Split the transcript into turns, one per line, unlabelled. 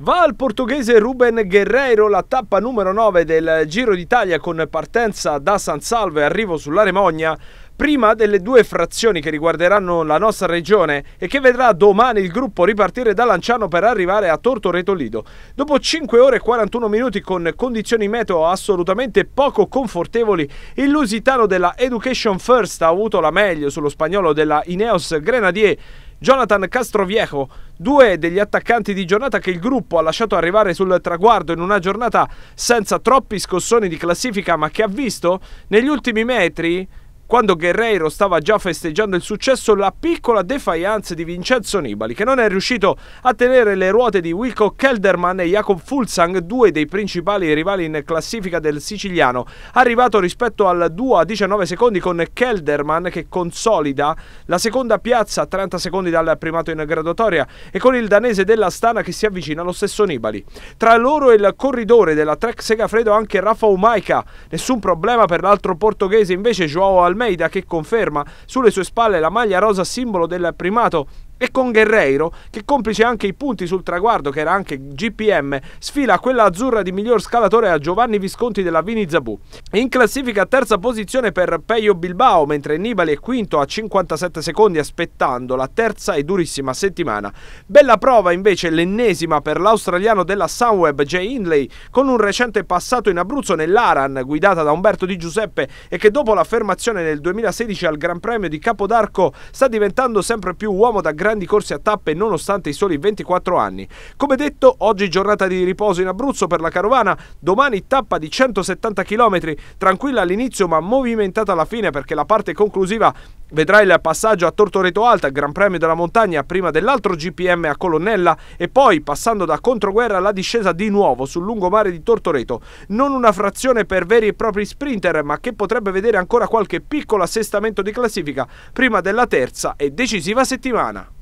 Va al portoghese Ruben Guerreiro la tappa numero 9 del Giro d'Italia con partenza da San Salvo e arrivo sulla Remogna prima delle due frazioni che riguarderanno la nostra regione e che vedrà domani il gruppo ripartire da Lanciano per arrivare a Tortore Toledo. Dopo 5 ore e 41 minuti con condizioni meteo assolutamente poco confortevoli, il lusitano della Education First ha avuto la meglio sullo spagnolo della Ineos Grenadier Jonathan Castroviejo, due degli attaccanti di giornata che il gruppo ha lasciato arrivare sul traguardo in una giornata senza troppi scossoni di classifica, ma che ha visto negli ultimi metri quando Guerreiro stava già festeggiando il successo, la piccola defiance di Vincenzo Nibali, che non è riuscito a tenere le ruote di Wilco Kelderman e Jacob Fulsang, due dei principali rivali in classifica del siciliano, arrivato rispetto al 2 a 19 secondi con Kelderman che consolida la seconda piazza a 30 secondi dal primato in graduatoria e con il danese della Stana che si avvicina allo stesso Nibali. Tra loro il corridore della Trek Segafredo anche Rafa Umaika, nessun problema per l'altro portoghese invece Joao Almeida Almeida che conferma sulle sue spalle la maglia rosa simbolo del primato e con Guerreiro, che complice anche i punti sul traguardo, che era anche GPM, sfila quella azzurra di miglior scalatore a Giovanni Visconti della Vini Zabù. In classifica terza posizione per Peio Bilbao, mentre Nibali è quinto a 57 secondi aspettando la terza e durissima settimana. Bella prova invece l'ennesima per l'australiano della Sunweb Jay Hindley, con un recente passato in Abruzzo nell'Aran, guidata da Umberto Di Giuseppe e che dopo l'affermazione nel 2016 al Gran Premio di Capodarco sta diventando sempre più uomo da grande grandi corse a tappe nonostante i soli 24 anni. Come detto, oggi giornata di riposo in Abruzzo per la carovana, domani tappa di 170 km, tranquilla all'inizio ma movimentata alla fine perché la parte conclusiva vedrà il passaggio a Tortoreto Alta, Gran Premio della Montagna, prima dell'altro GPM a Colonnella e poi passando da Controguerra la discesa di nuovo sul lungomare di Tortoreto. Non una frazione per veri e propri sprinter, ma che potrebbe vedere ancora qualche piccolo assestamento di classifica prima della terza e decisiva settimana.